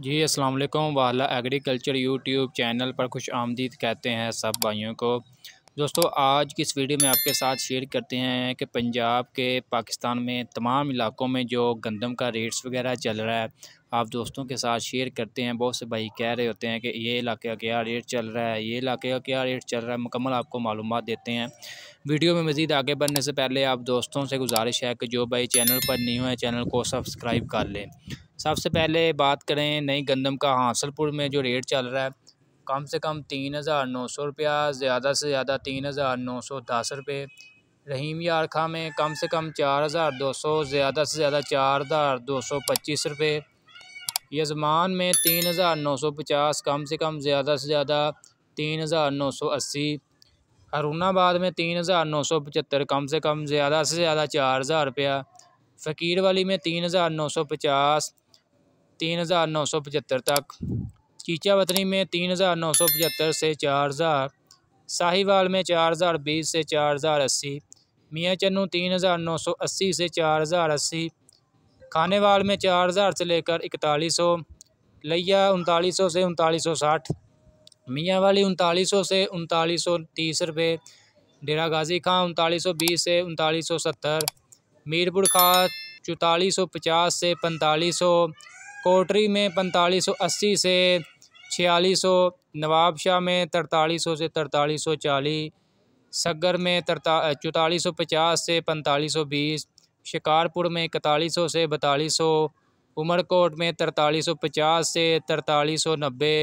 जी अस्सलाम वालेकुम वाला एग्रीकल्चर यूट्यूब चैनल पर खुश आमदीद कहते हैं सब भाइयों को दोस्तों आज की इस वीडियो में आपके साथ शेयर करते हैं कि पंजाब के पाकिस्तान में तमाम इलाकों में जो गंदम का रेट्स वगैरह चल रहा है आप दोस्तों के साथ शेयर करते हैं बहुत से भाई कह रहे होते हैं कि ये इलाके का क्या रेट चल रहा है ये इलाके का क्या रेट चल रहा है मुकम्मल आपको मालूम देते हैं वीडियो में मज़ीद आगे बढ़ने से पहले आप दोस्तों से गुजारिश है कि जो भाई चैनल पर नहीं हुए चैनल को सब्सक्राइब कर लें तो सबसे पहले बात करें नई गंदम का हासलपुर में जो रेट चल रहा है कम से कम तीन हज़ार नौ सौ रुपया ज़्यादा से ज़्यादा तीन हज़ार नौ सौ दस रुपये रहीम यारखा में कम से कम चार हज़ार दो सौ ज़्यादा से ज़्यादा चार हज़ार दो सौ पच्चीस रुपये यजमान में तीन हज़ार नौ सौ पचास कम से कम ज़्यादा से ज़्यादा तीन हज़ार नौ सौ अस्सी अरुणाबाद में तीन हज़ार नौ सौ पचहत्तर कम से कम ज़्यादा से ज़्यादा चार हज़ार रुपया फ़कीर वाली में तीन हज़ार नौ सौ पचास तीन हज़ार नौ सौ पचहत्तर तक चीचा वतनी में तीन हज़ार नौ सौ पचहत्तर से चार हज़ार साहिवाल में चार हज़ार बीस से चार हज़ार अस्सी मियाँ चन्नू तीन हज़ार नौ सौ अस्सी से चार हज़ार अस्सी खानेवाल में चार हज़ार से लेकर इकतालीस सौ लिया उनतालीस सौ से उनतालीस सौ साठ मियाँ वाली उनतालीस सौ से उनतालीस सौ तीस रुपये डेरा गाजी खां उनतालीस सौ बीस से उनतालीस सौ सत्तर मीरपुर खां चौतालीस सौ पचास से पैंतालीस सौ कोटरी में पैंतालीस सौ अस्सी से छियालीस सौ नवाबशाह में तरतालीस सौ से तरतालीस सौ चालीस सगर में तरता चौतालीस सौ पचास से पैंतालीस सौ बीस शिकारपुर में इकतालीस सौ से बतालीस सौ उमरकोट में तरतालीस सौ पचास से तरतालीस सौ नब्बे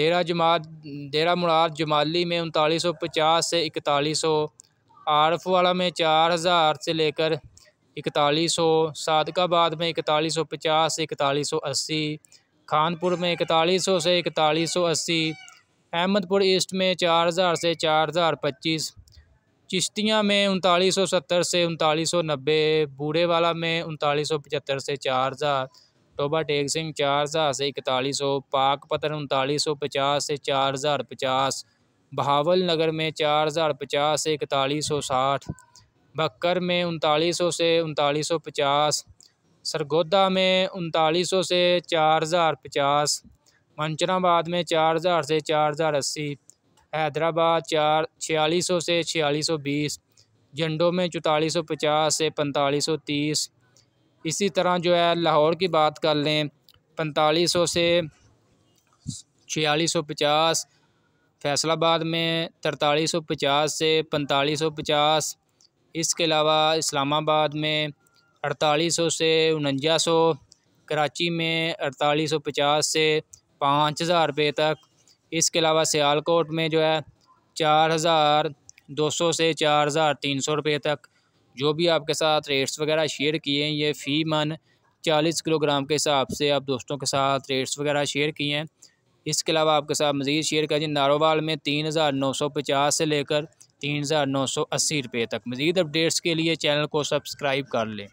डेरा जमात डेरा मुराद जमाली में उनतालीस सौ पचास से इकतालीस सौ आरफ वाला में चार हज़ार से लेकर इकतालीस सौ सादकाबाद में इकतालीस सौ पचास से इकतालीस सौ अस्सी खानपुर में इकतालीस सौ से इकतालीस सौ अस्सी अहमदपुर ईस्ट में चार हज़ार से चार हज़ार पच्चीस चिश्तियाँ में उनतालीस सौ सत्तर से उनतालीस सौ नब्बे बूढ़े वाला में उनतालीस सौ पचहत्तर से चार हज़ार टोबा टेक सिंह चार हज़ार से इकतालीस सौ पाक पतन उनतालीस सौ पचास से चार हज़ार पचास बहावल नगर में चार हज़ार पचास से इकतालीस सौ साठ बकर में उनतालीस सौ से उनतालीस सौ पचास सरगोदा में उनतालीस सौ से चार हज़ार पचास मंचराबाद में चार हज़ार से चार हज़ार अस्सी हैदराबाद चार छियालीस सौ से छियालीस सौ बीस झंडो में चौतालीस सौ पचास से पैंतालीस सौ तीस इसी तरह जो है लाहौर की बात कर लें पैंतालीस सौ से छियालीस सौ पचास फैसलाबाद में तरतालीस सौ पचास से पैंतालीस सौ पचास इसके अलावा इस्लामाबाद में अड़तालीस सौ से उनंजा सौ कराची में अड़तालीस सौ पचास से पाँच हज़ार रुपये तक इसके अलावा सियालकोट में जो है चार हज़ार दो सौ से चार हज़ार तीन सौ रुपये तक जो भी आपके साथ रेट्स वगैरह शेयर किए हैं ये फ़ी मन चालीस किलोग्राम के हिसाब से आप दोस्तों के साथ रेट्स वगैरह शेयर किए हैं इसके अलावा आपके साथ मज़ीद शेयर करें नारोवाल में तीन हज़ार नौ सौ पचास से लेकर तीन हज़ार नौ सौ अस्सी रुपये तक मज़ीद अपडेट्स के लिए चैनल को सब्सक्राइब कर लें